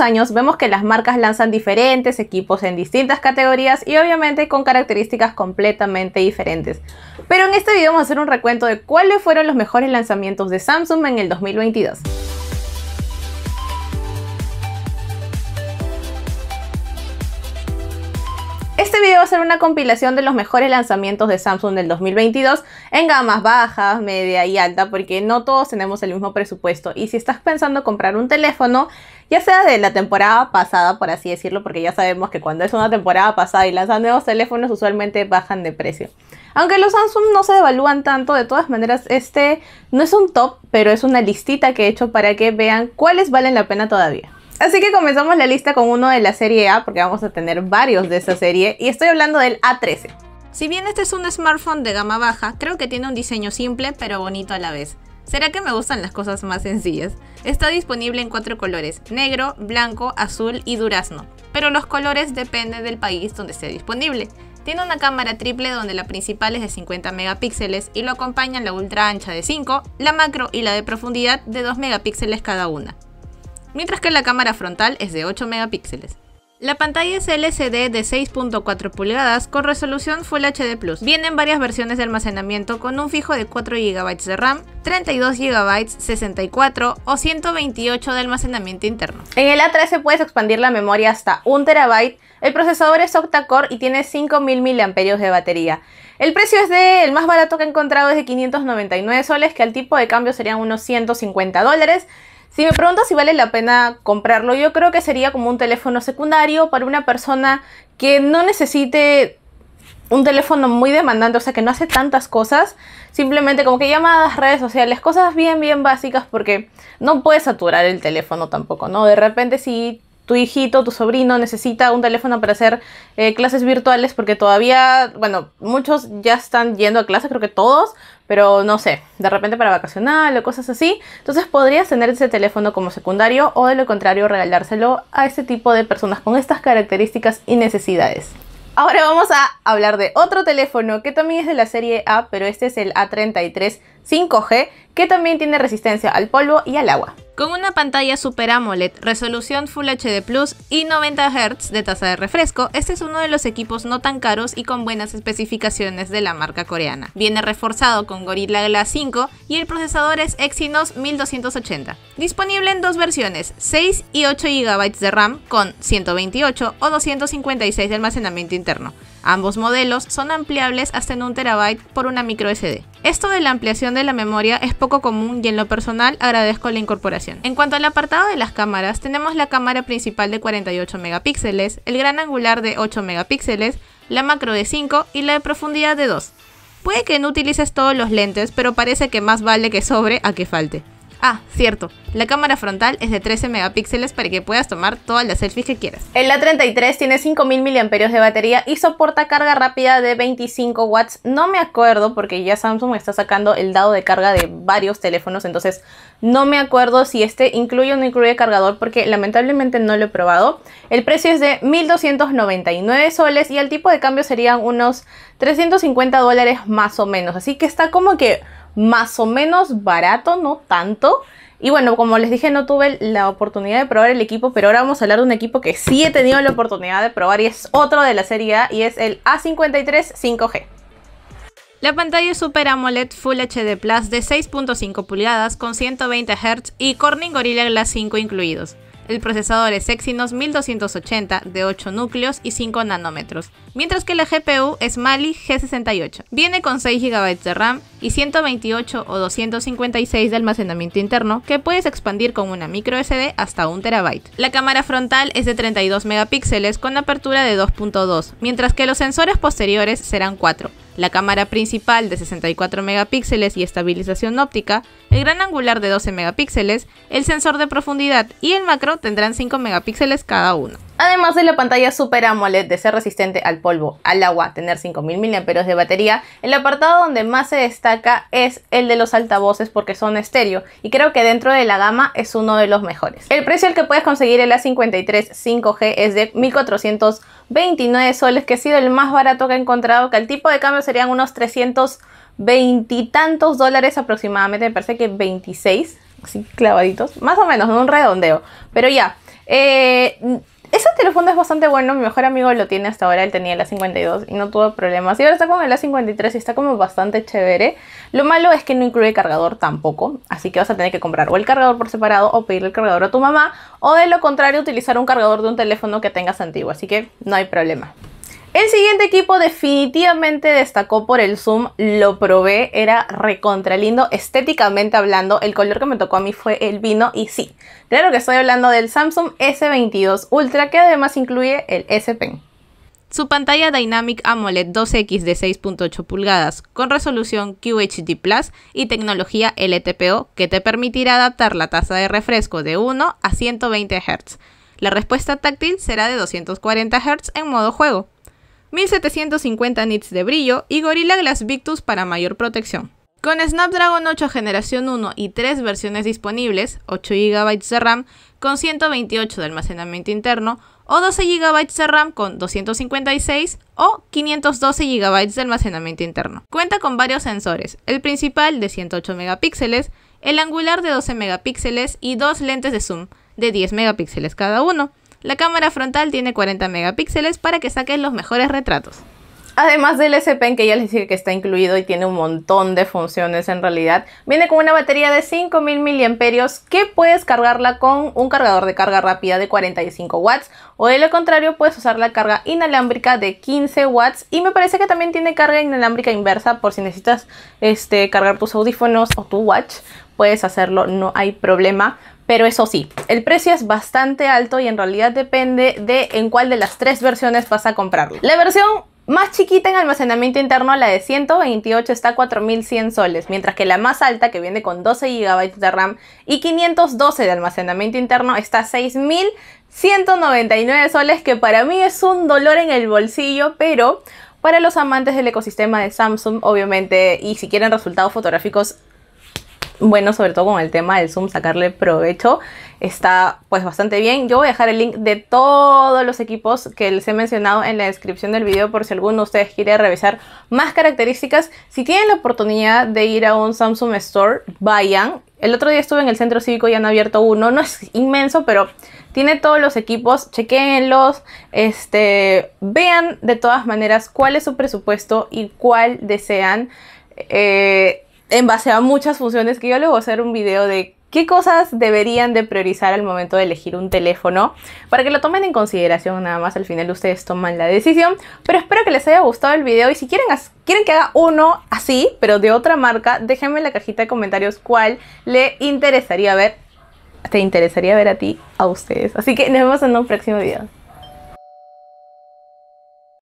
años vemos que las marcas lanzan diferentes equipos en distintas categorías y obviamente con características completamente diferentes. Pero en este video vamos a hacer un recuento de cuáles fueron los mejores lanzamientos de Samsung en el 2022. Este video va a ser una compilación de los mejores lanzamientos de Samsung del 2022 en gamas bajas, media y alta, porque no todos tenemos el mismo presupuesto. Y si estás pensando comprar un teléfono, ya sea de la temporada pasada, por así decirlo, porque ya sabemos que cuando es una temporada pasada y lanzan nuevos teléfonos, usualmente bajan de precio. Aunque los Samsung no se devalúan tanto, de todas maneras, este no es un top, pero es una listita que he hecho para que vean cuáles valen la pena todavía. Así que comenzamos la lista con uno de la serie A, porque vamos a tener varios de esa serie, y estoy hablando del A13. Si bien este es un smartphone de gama baja, creo que tiene un diseño simple pero bonito a la vez. ¿Será que me gustan las cosas más sencillas? Está disponible en cuatro colores, negro, blanco, azul y durazno, pero los colores dependen del país donde esté disponible. Tiene una cámara triple donde la principal es de 50 megapíxeles y lo acompañan la ultra ancha de 5, la macro y la de profundidad de 2 megapíxeles cada una mientras que la cámara frontal es de 8 megapíxeles. La pantalla es LCD de 6.4 pulgadas con resolución Full HD+. plus Vienen varias versiones de almacenamiento con un fijo de 4 GB de RAM, 32 GB, 64 o 128 de almacenamiento interno. En el A13 puedes expandir la memoria hasta 1 TB. El procesador es octa-core y tiene 5000 mAh de batería. El precio es de el más barato que he encontrado es de 599 soles, que al tipo de cambio serían unos 150 dólares. Si me preguntas si vale la pena comprarlo, yo creo que sería como un teléfono secundario para una persona que no necesite un teléfono muy demandante, o sea, que no hace tantas cosas, simplemente como que llamadas, redes sociales, cosas bien, bien básicas, porque no puedes saturar el teléfono tampoco, ¿no? De repente sí tu hijito, tu sobrino necesita un teléfono para hacer eh, clases virtuales porque todavía, bueno, muchos ya están yendo a clase, creo que todos, pero no sé, de repente para vacacional o cosas así. Entonces podrías tener ese teléfono como secundario o de lo contrario regalárselo a este tipo de personas con estas características y necesidades. Ahora vamos a hablar de otro teléfono que también es de la serie A, pero este es el A33 5G, que también tiene resistencia al polvo y al agua con una pantalla Super AMOLED, resolución Full HD Plus y 90 Hz de tasa de refresco, este es uno de los equipos no tan caros y con buenas especificaciones de la marca coreana. Viene reforzado con Gorilla Glass 5 y el procesador es Exynos 1280. Disponible en dos versiones, 6 y 8 GB de RAM con 128 o 256 de almacenamiento interno. Ambos modelos son ampliables hasta en un terabyte por una micro SD. Esto de la ampliación de la memoria es poco común y en lo personal agradezco la incorporación en cuanto al apartado de las cámaras, tenemos la cámara principal de 48 megapíxeles, el gran angular de 8 megapíxeles, la macro de 5 y la de profundidad de 2. Puede que no utilices todos los lentes, pero parece que más vale que sobre a que falte. Ah, cierto. La cámara frontal es de 13 megapíxeles para que puedas tomar todas las selfies que quieras. El A33 tiene 5000 mAh de batería y soporta carga rápida de 25 watts. No me acuerdo porque ya Samsung está sacando el dado de carga de varios teléfonos, entonces no me acuerdo si este incluye o no incluye cargador porque lamentablemente no lo he probado. El precio es de 1299 soles y el tipo de cambio serían unos 350 dólares más o menos, así que está como que más o menos barato, no tanto. Y bueno, como les dije, no tuve la oportunidad de probar el equipo, pero ahora vamos a hablar de un equipo que sí he tenido la oportunidad de probar y es otro de la serie A y es el A53 5G. La pantalla es Super AMOLED Full HD Plus de 6.5 pulgadas con 120 Hz y Corning Gorilla Glass 5 incluidos. El procesador es Exynos 1280 de 8 núcleos y 5 nanómetros, mientras que la GPU es Mali G68. Viene con 6 GB de RAM y 128 o 256 de almacenamiento interno que puedes expandir con una micro SD hasta 1 TB. La cámara frontal es de 32 megapíxeles con apertura de 2.2, mientras que los sensores posteriores serán 4 la cámara principal de 64 megapíxeles y estabilización óptica, el gran angular de 12 megapíxeles, el sensor de profundidad y el macro tendrán 5 megapíxeles cada uno. Además de la pantalla Super AMOLED de ser resistente al polvo, al agua, tener 5000 mAh de batería, el apartado donde más se destaca es el de los altavoces porque son estéreo y creo que dentro de la gama es uno de los mejores. El precio al que puedes conseguir el A53 5G es de 1429 soles, que ha sido el más barato que he encontrado, que el tipo de cambio serían unos 320 y tantos dólares aproximadamente, me parece que 26, así clavaditos, más o menos, en un redondeo, pero ya. Eh, ese teléfono es bastante bueno, mi mejor amigo lo tiene hasta ahora, él tenía el A52 y no tuvo problemas. Y ahora está con el A53 y está como bastante chévere. Lo malo es que no incluye cargador tampoco, así que vas a tener que comprar o el cargador por separado o pedirle el cargador a tu mamá, o de lo contrario utilizar un cargador de un teléfono que tengas antiguo, así que no hay problema. El siguiente equipo definitivamente destacó por el zoom, lo probé, era recontra lindo estéticamente hablando, el color que me tocó a mí fue el vino y sí, claro que estoy hablando del Samsung S22 Ultra que además incluye el S Pen. Su pantalla Dynamic AMOLED 2X de 6.8 pulgadas con resolución QHD Plus y tecnología LTPO que te permitirá adaptar la tasa de refresco de 1 a 120 Hz. La respuesta táctil será de 240 Hz en modo juego. 1750 nits de brillo y Gorilla Glass Victus para mayor protección. Con Snapdragon 8 generación 1 y 3 versiones disponibles, 8 GB de RAM con 128 de almacenamiento interno o 12 GB de RAM con 256 o 512 GB de almacenamiento interno. Cuenta con varios sensores, el principal de 108 megapíxeles, el angular de 12 megapíxeles y dos lentes de zoom de 10 megapíxeles cada uno. La cámara frontal tiene 40 megapíxeles para que saques los mejores retratos. Además del S-Pen que ya les dije que está incluido y tiene un montón de funciones en realidad, viene con una batería de 5000 mAh que puedes cargarla con un cargador de carga rápida de 45 watts o de lo contrario puedes usar la carga inalámbrica de 15 watts y me parece que también tiene carga inalámbrica inversa por si necesitas este, cargar tus audífonos o tu watch puedes hacerlo, no hay problema. Pero eso sí, el precio es bastante alto y en realidad depende de en cuál de las tres versiones vas a comprarlo. La versión más chiquita en almacenamiento interno, la de 128, está a 4100 soles, mientras que la más alta, que viene con 12 GB de RAM y 512 de almacenamiento interno, está a 6199 soles, que para mí es un dolor en el bolsillo, pero para los amantes del ecosistema de Samsung, obviamente, y si quieren resultados fotográficos bueno, sobre todo con el tema del Zoom, sacarle provecho. Está pues bastante bien. Yo voy a dejar el link de todos los equipos que les he mencionado en la descripción del video por si alguno de ustedes quiere revisar más características. Si tienen la oportunidad de ir a un Samsung Store, vayan. El otro día estuve en el centro cívico y han abierto uno. No es inmenso, pero tiene todos los equipos. Chequenlos. Este, vean de todas maneras cuál es su presupuesto y cuál desean. Eh, en base a muchas funciones que yo luego voy a hacer un video de qué cosas deberían de priorizar al momento de elegir un teléfono para que lo tomen en consideración nada más al final ustedes toman la decisión pero espero que les haya gustado el video y si quieren, quieren que haga uno así pero de otra marca déjenme en la cajita de comentarios cuál le interesaría ver te interesaría ver a ti, a ustedes así que nos vemos en un próximo video